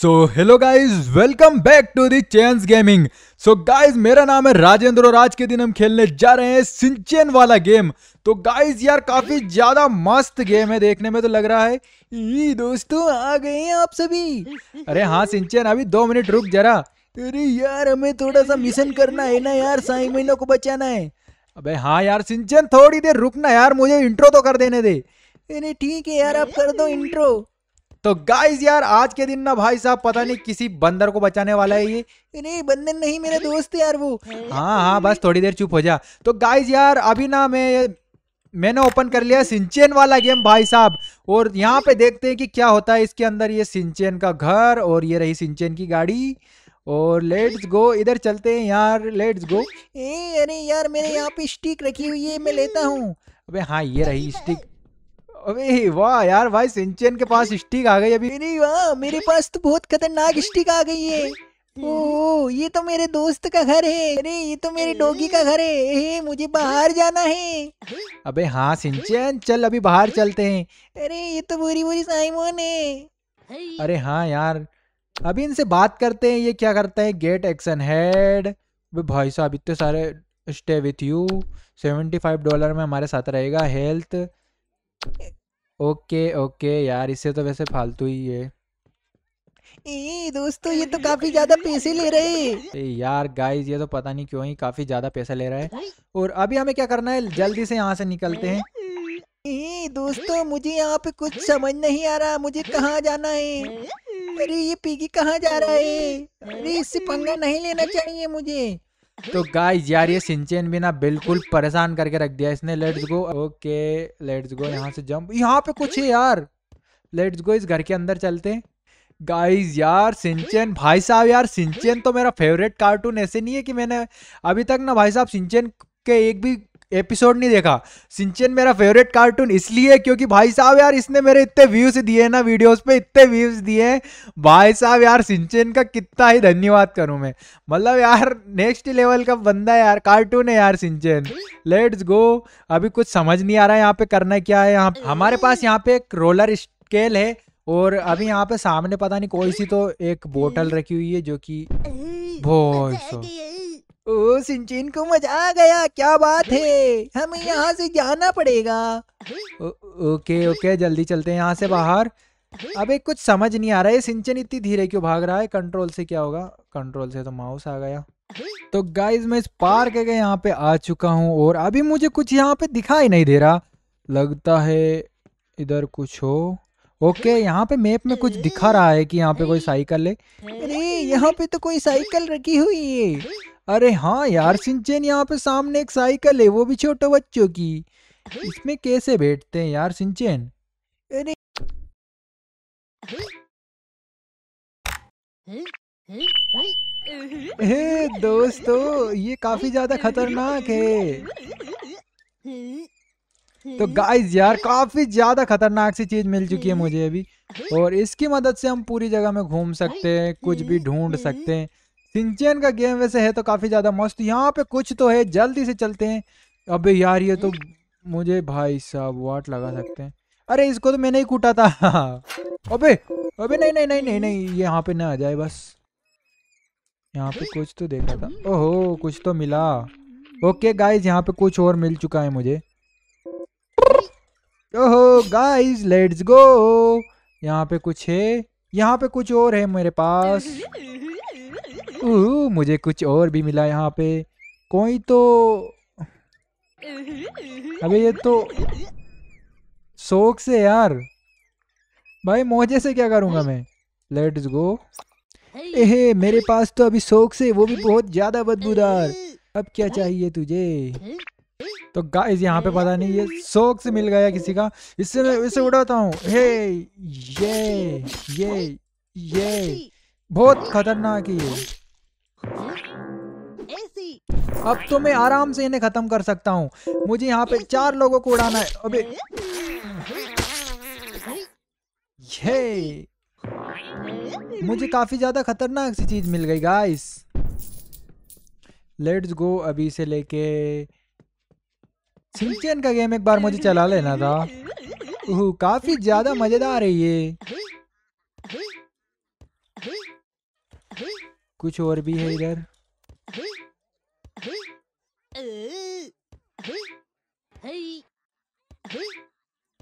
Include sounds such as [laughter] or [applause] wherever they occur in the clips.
so hello guys welcome back to the change gaming so guys मेरा नाम है राजेंद्र और आज के दिन हम खेलने जा रहे हैं सिंचेन वाला गेम तो गाइज यार काफी ज्यादा मस्त गेम है देखने में तो लग रहा है ये दोस्तों आ गए हैं आप सभी अरे हाँ सिंचेन अभी दो मिनट रुक जरा अरे यार हमें थोड़ा सा मिशन करना है ना यार साई महीनों को बचाना है अबे हाँ यार सिंचन थोड़ी देर रुकना यार मुझे इंट्रो तो कर देने दे अरे ठीक है यार आप कर दो इंट्रो तो गाइज यार आज के दिन ना भाई साहब पता नहीं किसी बंदर को बचाने वाला है ये नहीं बंदर नहीं मेरे दोस्त यार वो हाँ हाँ बस थोड़ी देर चुप हो जा तो गाइज यार अभी ना मैं मैंने ओपन कर लिया सिंचेन वाला गेम भाई साहब और यहाँ पे देखते हैं कि क्या होता है इसके अंदर ये सिंचेन का घर और ये रही सिंचेन की गाड़ी और लेट्स गो इधर चलते हैं यार लेट्स गो ए अरे यार मेरे यहाँ पे स्टिक रखी हुई है मैं लेता हूँ अबे हाँ ये रही स्टिक अबे वाह यार भाई सिंचन के पास स्टिक आ गई अभी नहीं वाह मेरे पास तो बहुत खतरनाक स्टिक आ गई है ओ ये तो मेरे दोस्त का घर है अरे ये तो मेरी डोगी का घर है मुझे बाहर जाना है अबे हाँ सिंचन चल अभी बाहर चलते हैं अरे ये तो बुरी बुरी साइमोन है अरे हाँ यार अभी इनसे बात करते हैं ये क्या करते हैं गेट एक्शन हेड भाई साहब इतने सारे stay with you seventy five dollar में हमारे साथ रहेगा हेल्थ ओके ओके यार इससे तो वैसे फालतू ही है दोस्तों ये तो काफी ज्यादा पैसे ले रहे हैं यार गाइस ये तो पता नहीं क्यों ही काफी ज्यादा पैसा ले रहा है और अभी हमें क्या करना है जल्दी से यहाँ से निकलते हैं दोस्तों मुझे यहाँ पे कुछ समझ नहीं आ रहा मुझे कहाँ जाना है अरे ये पीगी कहाँ जा रहा है अरे इससे पंगा नहीं लेना चाहिए मुझे तो गाइस यार ये सिंचेन भी ना बिल्कुल परेशान करके रख दिया इसने let's go okay let's go यहाँ से जंप यहाँ पे कुछ है यार लेट्स गो इस घर के अंदर चलते हैं गाइस यार सिंचेन भाई साहब यार सिंचन तो मेरा फेवरेट कार्टून ऐसे नहीं है कि मैंने अभी तक ना भाई साहब सिंचन के एक भी एपिसोड नहीं देखा सिंचन मेरा फेवरेट कार्टून इसलिए क्योंकि भाई साहब यार इसने मेरे इतने व्यूज दिए ना वीडियोस पे इतने व्यूज दिए भाई साहब यार सिंचन का कितना ही धन्यवाद करूं मैं मतलब यार नेक्स्ट लेवल का बंदा है यार कार्टून है यार सिंचन लेट्स गो अभी कुछ समझ नहीं आ रहा है यहाँ पे करना क्या है यहाँ हमारे पास यहाँ पे एक रोलर स्केल है और अभी यहाँ पे सामने पता नहीं कोई सी तो एक बोतल रखी हुई है जो की बहुत ओ सिंचिन को मजा आ गया क्या बात है हमें यहाँ से जाना पड़ेगा ओ, ओके ओके जल्दी चलते हैं यहाँ से बाहर अबे कुछ समझ नहीं आ रहा है सिंचन इतनी धीरे क्यों भाग रहा है कंट्रोल से क्या होगा कंट्रोल से तो माउस आ गया तो गाइज मैं इस पार्क के यहाँ पे आ चुका हूँ और अभी मुझे कुछ यहाँ पे दिखाई नहीं दे रहा लगता है इधर कुछ हो ओके यहाँ पे मैप में कुछ दिखा रहा है कि यहाँ पे कोई साइकिल है अरे यहाँ पे तो कोई साइकिल रखी हुई है अरे हाँ यार सिंचन यहाँ पे सामने एक साइकिल है वो भी छोटे बच्चों की इसमें कैसे बैठते हैं यार सिंचन अरे हे दोस्तों ये काफी ज्यादा खतरनाक है तो गाइस यार काफी ज्यादा खतरनाक सी चीज मिल चुकी है मुझे अभी और इसकी मदद से हम पूरी जगह में घूम सकते हैं कुछ भी ढूंढ सकते हैं सिंचन का गेम वैसे है तो काफी ज्यादा मस्त यहाँ पे कुछ तो है जल्दी से चलते हैं अबे यार ये तो मुझे भाई साहब वाट लगा सकते हैं अरे इसको तो मैंने ही कूटा था [laughs] अबे अबे नहीं नहीं नहीं नहीं नहीं ये यहाँ पे ना आ जाए बस यहाँ पे कुछ तो देखा था ओहो कुछ तो मिला ओके गाइज यहाँ पे कुछ और मिल चुका है मुझे ओहो गाइज लेट्स गो यहाँ पे कुछ है यहाँ पे कुछ और है मेरे पास ओह मुझे कुछ और भी मिला यहाँ पे कोई तो अबे ये तो शौक से यार भाई मोजे से क्या करूँगा मैं लेट्स गो एहे मेरे पास तो अभी शौक से वो भी बहुत ज़्यादा बदबूदार अब क्या चाहिए तुझे तो गाइस यहाँ पे पता नहीं ये शौक से मिल गया किसी का इससे मैं इसे उड़ाता हूँ हे ये ये ये बहुत खतरनाक ही है अब तो मैं आराम से इन्हें खत्म कर सकता हूँ मुझे यहाँ पे चार लोगों को उड़ाना है अबे ये मुझे काफी ज्यादा खतरनाक सी चीज मिल गई गाइस लेट्स गो अभी से लेके सिंचन का गेम एक बार मुझे चला लेना था ओह काफी ज्यादा मजेदार है ये कुछ और भी है इधर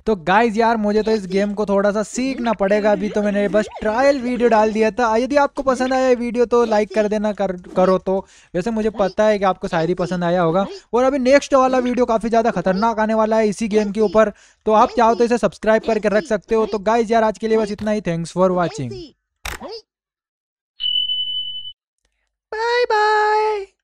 तो गाइज यार मुझे तो इस गेम को थोड़ा सा सीखना पड़ेगा अभी तो मैंने बस ट्रायल वीडियो डाल दिया था यदि आपको पसंद आया वीडियो तो लाइक कर देना कर करो तो वैसे मुझे पता है कि आपको शायरी पसंद आया होगा और अभी नेक्स्ट वाला वीडियो काफ़ी ज़्यादा खतरनाक आने वाला है इसी गेम के ऊपर तो आप चाहो तो इसे सब्सक्राइब करके रख सकते हो तो गाइज यार आज के लिए बस इतना ही thanks for watching bye bye